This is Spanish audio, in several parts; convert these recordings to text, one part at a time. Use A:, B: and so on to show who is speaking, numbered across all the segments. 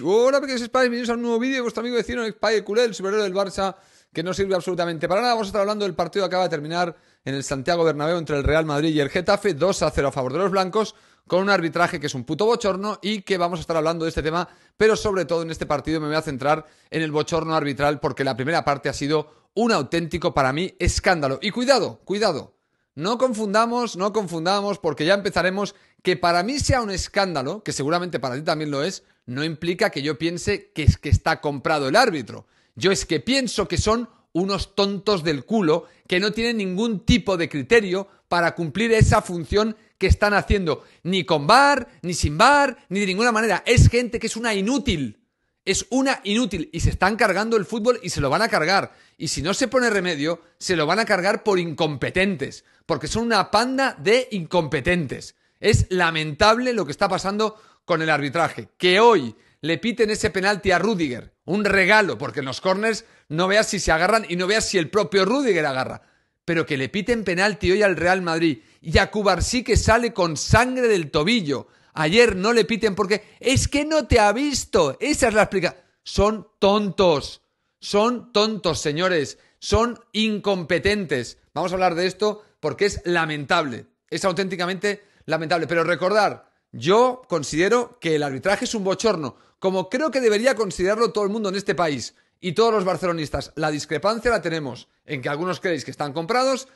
A: Hola pequeños Spy, bienvenidos a un nuevo vídeo de vuestro amigo vecino el Spy Culé, el superhéroe del Barça, que no sirve absolutamente para nada. Vamos a estar hablando del partido que acaba de terminar en el Santiago Bernabéu entre el Real Madrid y el Getafe, 2 a 0 a favor de los blancos, con un arbitraje que es un puto bochorno y que vamos a estar hablando de este tema, pero sobre todo en este partido me voy a centrar en el bochorno arbitral porque la primera parte ha sido un auténtico para mí escándalo. Y cuidado, cuidado. No confundamos, no confundamos, porque ya empezaremos que para mí sea un escándalo, que seguramente para ti también lo es, no implica que yo piense que es que está comprado el árbitro. Yo es que pienso que son unos tontos del culo que no tienen ningún tipo de criterio para cumplir esa función que están haciendo, ni con bar, ni sin bar, ni de ninguna manera. Es gente que es una inútil. Es una inútil y se están cargando el fútbol y se lo van a cargar. Y si no se pone remedio, se lo van a cargar por incompetentes, porque son una panda de incompetentes. Es lamentable lo que está pasando con el arbitraje. Que hoy le piten ese penalti a Rudiger, un regalo, porque en los corners no veas si se agarran y no veas si el propio Rudiger agarra. Pero que le piten penalti hoy al Real Madrid y a Cubarsí que sale con sangre del tobillo. Ayer no le piten porque es que no te ha visto. Esa es la explicación. Son tontos. Son tontos, señores. Son incompetentes. Vamos a hablar de esto porque es lamentable. Es auténticamente lamentable. Pero recordar, yo considero que el arbitraje es un bochorno, como creo que debería considerarlo todo el mundo en este país y todos los barcelonistas. La discrepancia la tenemos en que algunos creéis que están comprados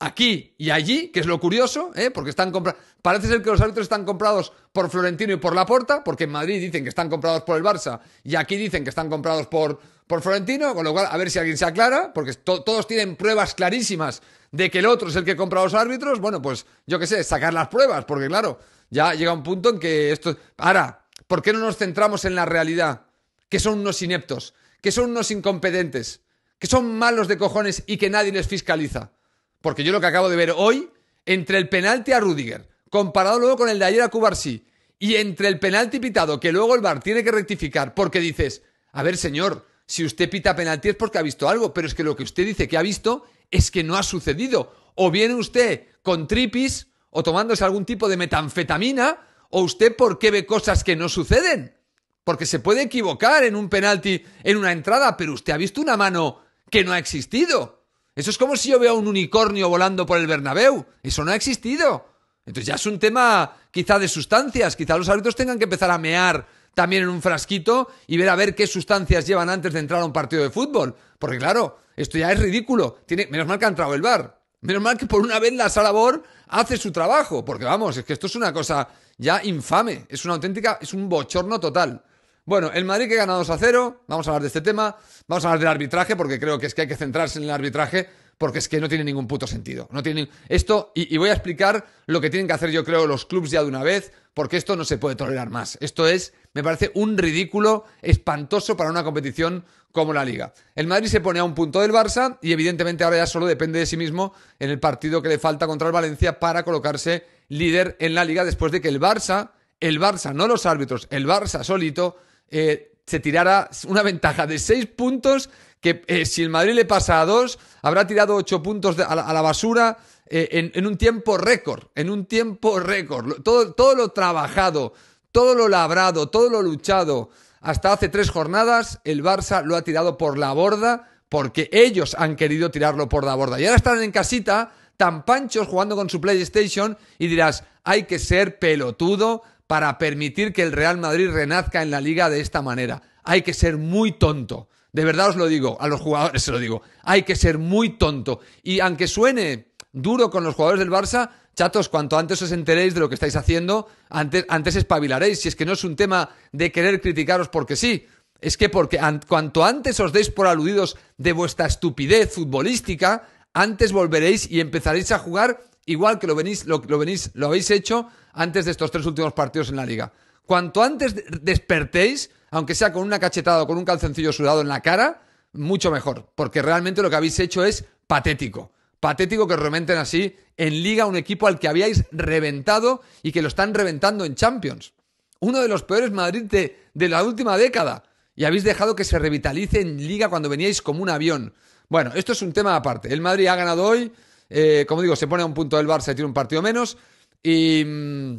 A: aquí y allí, que es lo curioso, ¿eh? porque están comprados. Parece ser que los árbitros están comprados por Florentino y por Laporta, porque en Madrid dicen que están comprados por el Barça y aquí dicen que están comprados por, por Florentino, con lo cual a ver si alguien se aclara, porque todos tienen pruebas clarísimas de que el otro es el que compra a los árbitros. Bueno, pues yo qué sé, sacar las pruebas, porque claro ya llega un punto en que esto... Ahora, ¿por qué no nos centramos en la realidad? Que son unos ineptos, que son unos incompetentes, que son malos de cojones y que nadie les fiscaliza. Porque yo lo que acabo de ver hoy, entre el penalti a Rudiger, comparado luego con el de ayer a Cubarsí, y entre el penalti pitado, que luego el VAR tiene que rectificar, porque dices, a ver señor, si usted pita penalti es porque ha visto algo, pero es que lo que usted dice que ha visto es que no ha sucedido. O viene usted con tripis o tomándose algún tipo de metanfetamina, o usted por qué ve cosas que no suceden. Porque se puede equivocar en un penalti, en una entrada, pero usted ha visto una mano que no ha existido. Eso es como si yo veo un unicornio volando por el Bernabéu. Eso no ha existido. Entonces ya es un tema quizá de sustancias. Quizá los árbitros tengan que empezar a mear también en un frasquito y ver a ver qué sustancias llevan antes de entrar a un partido de fútbol. Porque claro, esto ya es ridículo. Tiene, menos mal que ha entrado el bar. Menos mal que por una vez la salabor hace su trabajo, porque vamos, es que esto es una cosa ya infame, es una auténtica, es un bochorno total. Bueno, el Madrid que gana 2 a 0, vamos a hablar de este tema, vamos a hablar del arbitraje, porque creo que es que hay que centrarse en el arbitraje, porque es que no tiene ningún puto sentido. No tiene esto, y, voy a explicar lo que tienen que hacer, yo creo, los clubs ya de una vez, porque esto no se puede tolerar más. Esto es, me parece, un ridículo espantoso para una competición como la Liga. El Madrid se pone a un punto del Barça y evidentemente ahora ya solo depende de sí mismo en el partido que le falta contra el Valencia para colocarse líder en la Liga después de que el Barça, el Barça, no los árbitros, el Barça solito, eh, se tirara una ventaja de seis puntos que eh, si el Madrid le pasa a dos, habrá tirado ocho puntos a, la, basura eh, en, un tiempo récord, en un tiempo récord. Todo, todo lo trabajado, todo lo labrado, todo lo luchado hasta hace tres jornadas, el Barça lo ha tirado por la borda porque ellos han querido tirarlo por la borda. Y ahora están en casita, tan panchos jugando con su PlayStation y dirás, hay que ser pelotudo para permitir que el Real Madrid renazca en la liga de esta manera. Hay que ser muy tonto. De verdad os lo digo, a los jugadores se lo digo. Hay que ser muy tonto. Y aunque suene duro con los jugadores del Barça, chatos, cuanto antes os enteréis de lo que estáis haciendo, antes, antes espabilaréis. Si es que no es un tema de querer criticaros porque sí, es que porque cuanto antes os deis por aludidos de vuestra estupidez futbolística, antes volveréis y empezaréis a jugar igual que lo venís, lo, lo venís, lo habéis hecho antes de estos tres últimos partidos en la liga. Cuanto antes despertéis, aunque sea con una cachetada o con un calzoncillo sudado en la cara, mucho mejor, porque realmente lo que habéis hecho es patético. Patético que rementen así en liga un equipo al que habíais reventado y que lo están reventando en Champions. Uno de los peores Madrid de, la última década. Y habéis dejado que se revitalice en liga cuando veníais como un avión. Bueno, esto es un tema aparte. El Madrid ha ganado hoy. Eh, como digo, se pone a un punto del Barça y tiene un partido menos. Y... Mm,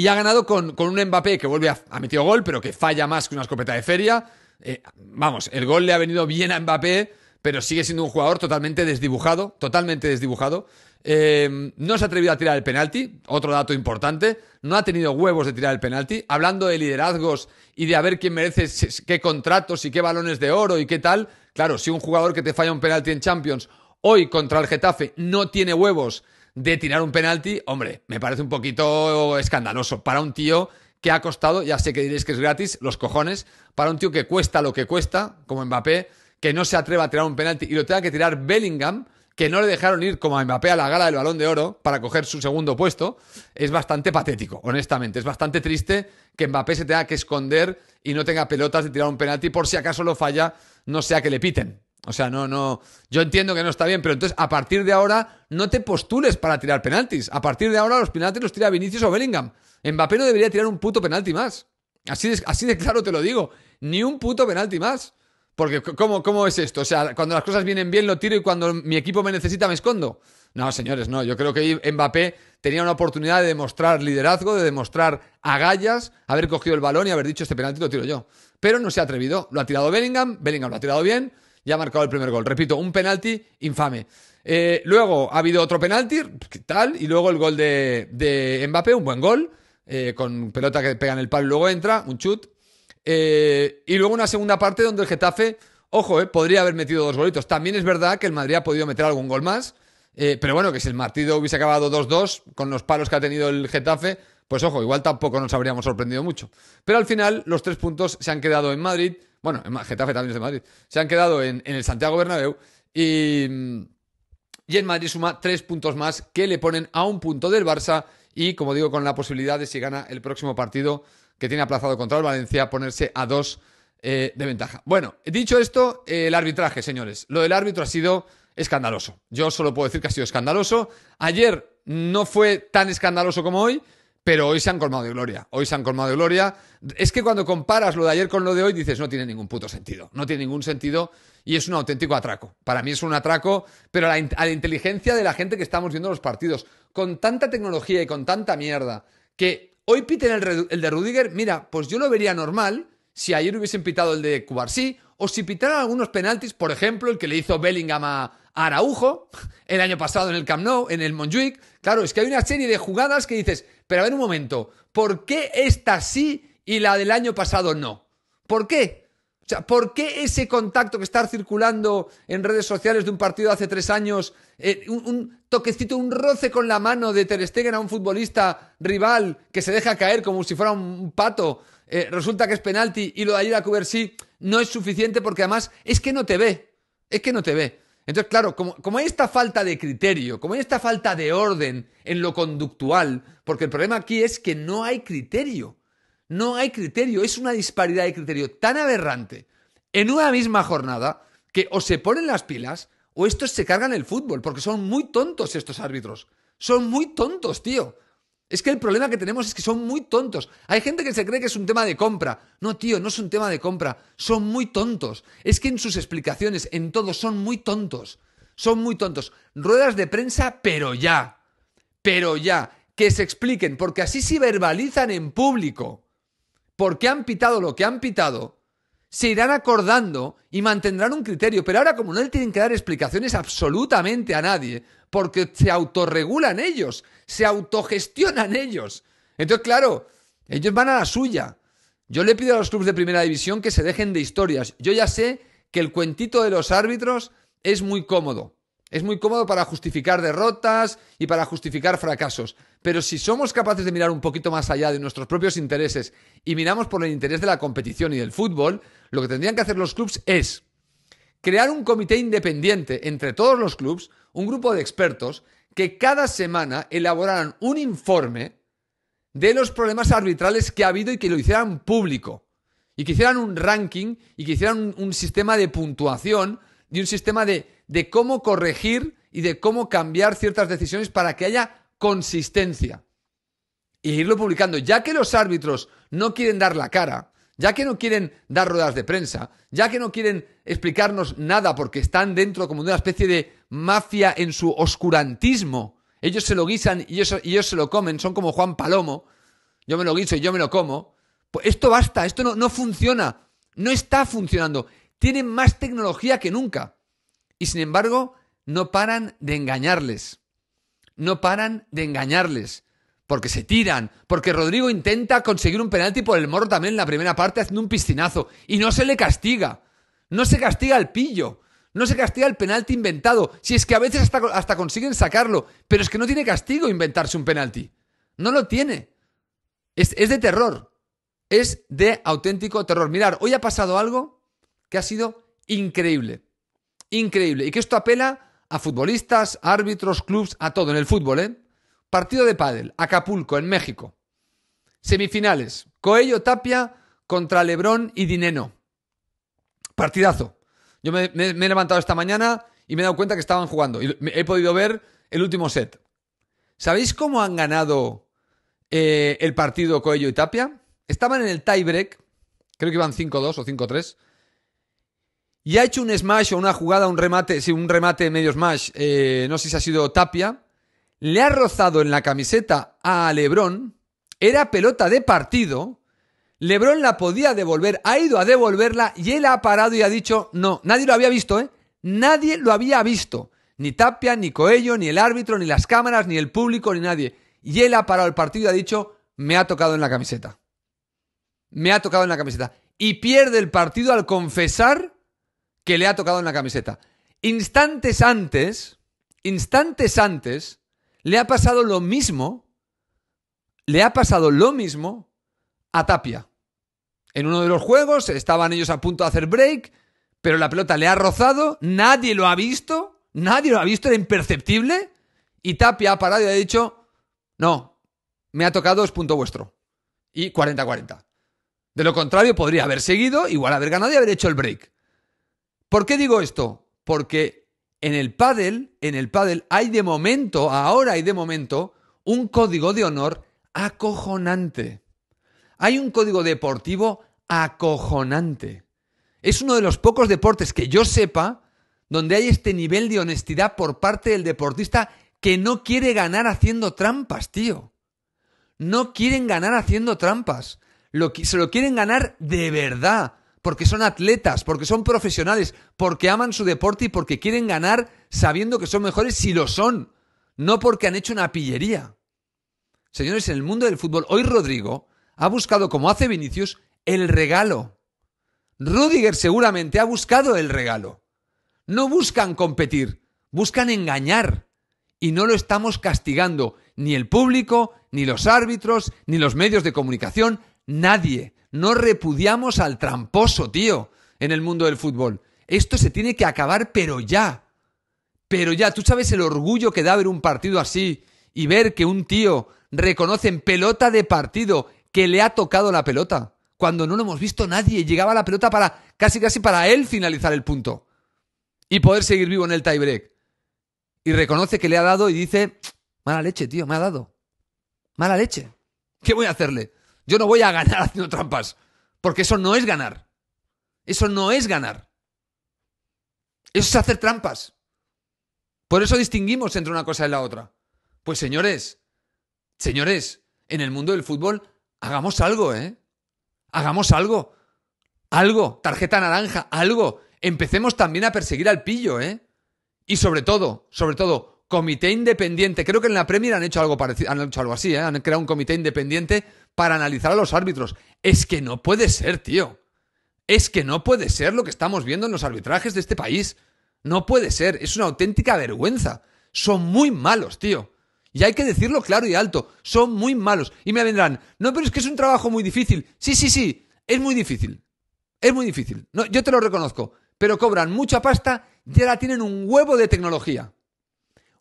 A: y ha ganado con, un Mbappé que vuelve a, meter metido gol, pero que falla más que una escopeta de feria. Eh, vamos, el gol le ha venido bien a Mbappé, pero sigue siendo un jugador totalmente desdibujado, totalmente desdibujado. Eh, no se ha atrevido a tirar el penalti, otro dato importante. No ha tenido huevos de tirar el penalti. Hablando de liderazgos y de a ver quién merece qué contratos y qué balones de oro y qué tal. Claro, si un jugador que te falla un penalti en Champions hoy contra el Getafe no tiene huevos de tirar un penalti, hombre, me parece un poquito escandaloso para un tío que ha costado, ya sé que diréis que es gratis, los cojones, para un tío que cuesta lo que cuesta, como Mbappé, que no se atreva a tirar un penalti y lo tenga que tirar Bellingham, que no le dejaron ir como a Mbappé a la gala del balón de oro para coger su segundo puesto, es bastante patético, honestamente. Es bastante triste que Mbappé se tenga que esconder y no tenga pelotas de tirar un penalti por si acaso lo falla, no sea que le piten. O sea, no, no. Yo entiendo que no está bien, pero entonces a partir de ahora no te postules para tirar penaltis. A partir de ahora los penaltis los tira Vinicius o Bellingham. Mbappé no debería tirar un puto penalti más. Así de, así de claro te lo digo. Ni un puto penalti más. Porque, ¿cómo, ¿cómo es esto? O sea, cuando las cosas vienen bien lo tiro y cuando mi equipo me necesita me escondo. No, señores, no. Yo creo que Mbappé tenía una oportunidad de demostrar liderazgo, de demostrar agallas, haber cogido el balón y haber dicho este penalti lo tiro yo. Pero no se ha atrevido. Lo ha tirado Bellingham, Bellingham lo ha tirado bien ya ha marcado el primer gol. Repito, un penalti infame. Eh, luego ha habido otro penalti, pues, tal, y luego el gol de, Mbappé, un buen gol, eh, con pelota que pega en el palo y luego entra, un chut. Eh, y luego una segunda parte donde el Getafe, ojo, podría haber metido dos golitos. También es verdad que el Madrid ha podido meter algún gol más, pero bueno, que si el partido hubiese acabado 2-2 con los palos que ha tenido el Getafe, pues ojo, igual tampoco nos habríamos sorprendido mucho. Pero al final los tres puntos se han quedado en Madrid bueno, Getafe también es de Madrid. Se han quedado en, el Santiago Bernabéu y en Madrid suma tres puntos más que le ponen a un punto del Barça y, como digo, con la posibilidad de si gana el próximo partido que tiene aplazado contra el Valencia, ponerse a dos eh, de ventaja. Bueno, dicho esto, eh, el arbitraje, señores. Lo del árbitro ha sido escandaloso. Yo solo puedo decir que ha sido escandaloso. Ayer no fue tan escandaloso como hoy, pero hoy se han colmado de gloria. Hoy se han colmado de gloria. Es que cuando comparas lo de ayer con lo de hoy, dices, no tiene ningún puto sentido. No tiene ningún sentido y es un auténtico atraco. Para mí es un atraco, pero a la, inteligencia de la gente que estamos viendo los partidos, con tanta tecnología y con tanta mierda, que hoy piten el, de Rudiger, mira, pues yo lo vería normal si ayer hubiesen pitado el de Cubarsí o si pitaran algunos penaltis, por ejemplo, el que le hizo Bellingham a, Araujo el año pasado en el Camp Nou, en el Montjuic. Claro, es que hay una serie de jugadas que dices, pero a ver un momento, ¿por qué esta sí y la del año pasado no? ¿Por qué? O sea, ¿por qué ese contacto que está circulando en redes sociales de un partido de hace tres años, eh, un, toquecito, un roce con la mano de Ter Stegen a un futbolista rival que se deja caer como si fuera un, pato, eh, resulta que es penalti y lo de la a sí, no es suficiente porque además es que no te ve, es que no te ve. Entonces, claro, como, hay esta falta de criterio, como hay esta falta de orden en lo conductual, porque el problema aquí es que no hay criterio, no hay criterio, es una disparidad de criterio tan aberrante en una misma jornada que o se ponen las pilas o estos se cargan el fútbol, porque son muy tontos estos árbitros, son muy tontos, tío. Es que el problema que tenemos es que son muy tontos. Hay gente que se cree que es un tema de compra. No, tío, no es un tema de compra. Son muy tontos. Es que en sus explicaciones, en todo, son muy tontos. Son muy tontos. Ruedas de prensa, pero ya. Pero ya. Que se expliquen, porque así si verbalizan en público porque han pitado lo que han pitado, se irán acordando y mantendrán un criterio. Pero ahora como no le tienen que dar explicaciones absolutamente a nadie, porque se autorregulan ellos, se autogestionan ellos. Entonces, claro, ellos van a la suya. Yo le pido a los clubes de primera división que se dejen de historias. Yo ya sé que el cuentito de los árbitros es muy cómodo. Es muy cómodo para justificar derrotas y para justificar fracasos. Pero si somos capaces de mirar un poquito más allá de nuestros propios intereses y miramos por el interés de la competición y del fútbol, lo que tendrían que hacer los clubes es crear un comité independiente entre todos los clubes, un grupo de expertos, que cada semana elaboraran un informe de los problemas arbitrales que ha habido y que lo hicieran público. Y que hicieran un ranking y que hicieran un, sistema de puntuación y un sistema de cómo corregir y de cómo cambiar ciertas decisiones para que haya consistencia. Y irlo publicando. Ya que los árbitros no quieren dar la cara, ya que no quieren dar ruedas de prensa, ya que no quieren explicarnos nada porque están dentro como de una especie de mafia en su oscurantismo, ellos se lo guisan y ellos, se lo comen, son como Juan Palomo, yo me lo guiso y yo me lo como, pues esto basta, esto no, no funciona, no está funcionando, tienen más tecnología que nunca y sin embargo no paran de engañarles, no paran de engañarles porque se tiran, porque Rodrigo intenta conseguir un penalti por el morro también en la primera parte haciendo un piscinazo y no se le castiga. No se castiga el pillo. No se castiga el penalti inventado. Si es que a veces hasta, hasta, consiguen sacarlo. Pero es que no tiene castigo inventarse un penalti. No lo tiene. Es, es de terror. Es de auténtico terror. Mirar, hoy ha pasado algo que ha sido increíble. Increíble. Y que esto apela a futbolistas, árbitros, clubs, a todo en el fútbol, ¿eh? Partido de pádel, Acapulco, en México. Semifinales, Coello Tapia contra Lebrón y Dineno. Partidazo. Yo me, he levantado esta mañana y me he dado cuenta que estaban jugando. Y he podido ver el último set. ¿Sabéis cómo han ganado eh, el partido Coello y Tapia? Estaban en el tiebreak, creo que iban 5-2 o 5-3. Y ha hecho un smash o una jugada, un remate, sí, un remate medio smash, eh, no sé si ha sido Tapia, le ha rozado en la camiseta a Lebrón. era pelota de partido, Lebron la podía devolver, ha ido a devolverla y él ha parado y ha dicho, no, nadie lo había visto, ¿eh? Nadie lo había visto, ni Tapia, ni Coello, ni el árbitro, ni las cámaras, ni el público, ni nadie. Y él ha parado el partido y ha dicho, me ha tocado en la camiseta. Me ha tocado en la camiseta. Y pierde el partido al confesar que le ha tocado en la camiseta. Instantes antes, instantes antes, le ha pasado lo mismo, le ha pasado lo mismo a Tapia. En uno de los juegos estaban ellos a punto de hacer break, pero la pelota le ha rozado, nadie lo ha visto, nadie lo ha visto, era imperceptible, y Tapia ha parado y ha dicho, no, me ha tocado, es punto vuestro. Y 40-40. De lo contrario, podría haber seguido, igual haber ganado y haber hecho el break. ¿Por qué digo esto? Porque en el pádel, en el pádel hay de momento, ahora hay de momento, un código de honor acojonante. Hay un código deportivo acojonante. Es uno de los pocos deportes que yo sepa donde hay este nivel de honestidad por parte del deportista que no quiere ganar haciendo trampas, tío. No quieren ganar haciendo trampas. se lo quieren ganar de verdad porque son atletas, porque son profesionales, porque aman su deporte y porque quieren ganar sabiendo que son mejores si lo son, no porque han hecho una pillería. Señores, en el mundo del fútbol, hoy Rodrigo ha buscado, como hace Vinicius, el regalo. Rüdiger seguramente ha buscado el regalo. No buscan competir, buscan engañar. Y no lo estamos castigando, ni el público, ni los árbitros, ni los medios de comunicación, nadie. No repudiamos al tramposo, tío, en el mundo del fútbol. Esto se tiene que acabar, pero ya. Pero ya, tú sabes el orgullo que da ver un partido así y ver que un tío reconoce en pelota de partido que le ha tocado la pelota, cuando no lo hemos visto nadie, llegaba la pelota para casi casi para él finalizar el punto y poder seguir vivo en el tiebreak. Y reconoce que le ha dado y dice, mala leche, tío, me ha dado. Mala leche. ¿Qué voy a hacerle? Yo no voy a ganar haciendo trampas, porque eso no es ganar. Eso no es ganar. Eso es hacer trampas. Por eso distinguimos entre una cosa y la otra. Pues señores, señores, en el mundo del fútbol, hagamos algo, ¿eh? Hagamos algo. Algo. Tarjeta naranja, algo. Empecemos también a perseguir al pillo, ¿eh? Y sobre todo, sobre todo, comité independiente. Creo que en la Premier han hecho algo parecido, han hecho algo así, ¿eh? han creado un comité independiente para analizar a los árbitros. Es que no puede ser, tío. Es que no puede ser lo que estamos viendo en los arbitrajes de este país. No puede ser, es una auténtica vergüenza. Son muy malos, tío. Y hay que decirlo claro y alto, son muy malos. Y me vendrán, no, pero es que es un trabajo muy difícil. Sí, sí, sí, es muy difícil. Es muy difícil. yo te lo reconozco. Pero cobran mucha pasta y ahora tienen un huevo de tecnología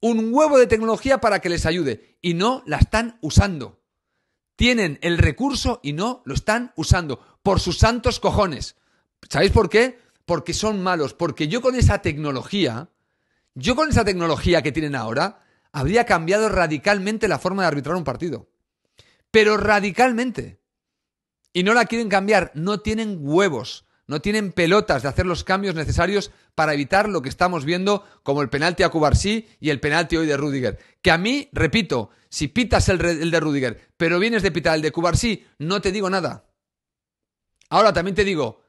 A: un huevo de tecnología para que les ayude y no la están usando. Tienen el recurso y no lo están usando por sus santos cojones. ¿Sabéis por qué? Porque son malos, porque yo con esa tecnología, yo con esa tecnología que tienen ahora, habría cambiado radicalmente la forma de arbitrar un partido. Pero radicalmente. Y no la quieren cambiar, no tienen huevos, no tienen pelotas de hacer los cambios necesarios para evitar lo que estamos viendo como el penalti a Cubarsí y el penalti hoy de Rudiger. Que a mí, repito, si pitas el, de Rudiger, pero vienes de pitar el de Cubarsí, no te digo nada. Ahora también te digo,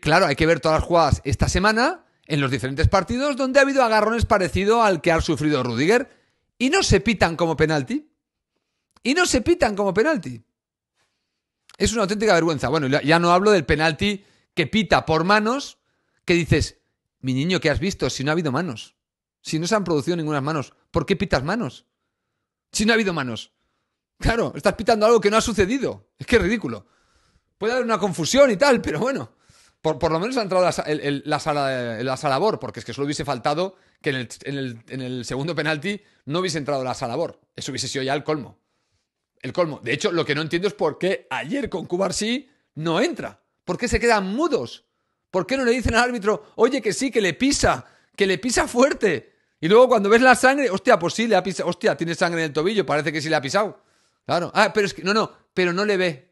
A: claro, hay que ver todas las jugadas esta semana en los diferentes partidos donde ha habido agarrones parecido al que ha sufrido Rudiger y no se pitan como penalti. Y no se pitan como penalti. Es una auténtica vergüenza. Bueno, ya no hablo del penalti que pita por manos, que dices, mi niño, ¿qué has visto? Si no ha habido manos. Si no se han producido ninguna manos, ¿por qué pitas manos? Si no ha habido manos. Claro, estás pitando algo que no ha sucedido. Es que es ridículo. Puede haber una confusión y tal, pero bueno. Por, por lo menos ha entrado la, sala, la salabor, porque es que solo hubiese faltado que en el, segundo penalti no hubiese entrado la salabor. Eso hubiese sido ya el colmo. El colmo. De hecho, lo que no entiendo es por qué ayer con sí no entra. ¿Por qué se quedan mudos? ¿Por qué no le dicen al árbitro, oye, que sí, que le pisa, que le pisa fuerte? Y luego cuando ves la sangre, hostia, pues sí, le ha pisado, hostia, tiene sangre en el tobillo, parece que sí le ha pisado. Claro. Ah, pero es que, no, no, pero no le ve.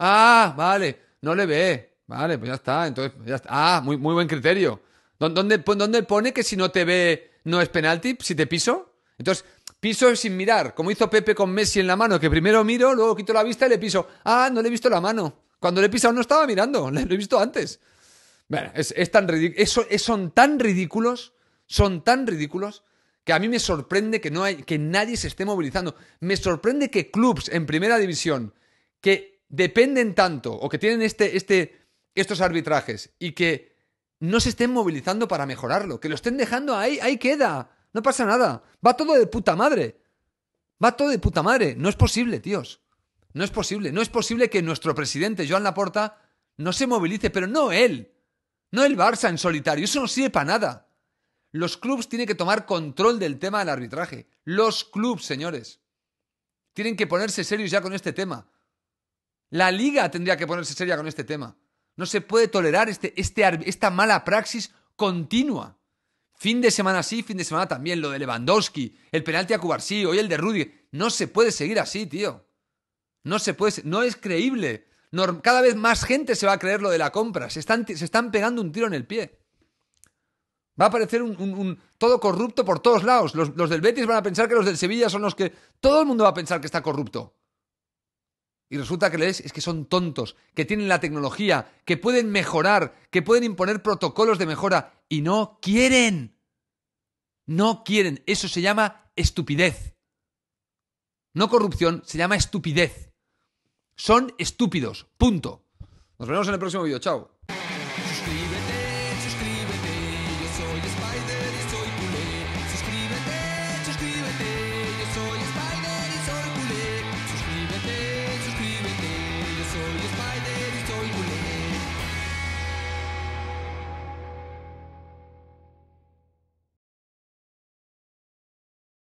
A: Ah, vale, no le ve. Vale, pues ya está, entonces, ya está. Ah, muy, muy buen criterio. ¿Dónde, pone que si no te ve no es penalti, si te piso? Entonces, piso sin mirar, como hizo Pepe con Messi en la mano, que primero miro, luego quito la vista y le piso. Ah, no le he visto la mano. Cuando le he pisado no estaba mirando, le, lo he visto antes. Bueno, es, tan son tan ridículos, son tan ridículos, que a mí me sorprende que, no hay, que nadie se esté movilizando. Me sorprende que clubes en primera división que dependen tanto o que tienen este, este, estos arbitrajes y que no se estén movilizando para mejorarlo, que lo estén dejando ahí, ahí queda. No pasa nada. Va todo de puta madre. Va todo de puta madre. No es posible, tíos. No es posible. No es posible que nuestro presidente, Joan Laporta, no se movilice, pero no él. No el Barça en solitario, eso no sirve para nada. Los clubes tienen que tomar control del tema del arbitraje. Los clubes, señores. Tienen que ponerse serios ya con este tema. La liga tendría que ponerse seria con este tema. No se puede tolerar este, este, esta mala praxis continua. Fin de semana sí, fin de semana también. Lo de Lewandowski, el penalti a Cubarsí, hoy el de Rudy. No se puede seguir así, tío. No se puede. No es creíble cada vez más gente se va a creer lo de la compra. Se están, pegando un tiro en el pie. Va a aparecer un, todo corrupto por todos lados. Los, los, del Betis van a pensar que los del Sevilla son los que... Todo el mundo va a pensar que está corrupto. Y resulta que es es que son tontos, que tienen la tecnología, que pueden mejorar, que pueden imponer protocolos de mejora y no quieren. No quieren. Eso se llama estupidez. No corrupción, se llama estupidez. Son estúpidos. Punto. Nos vemos en el próximo vídeo. Chao.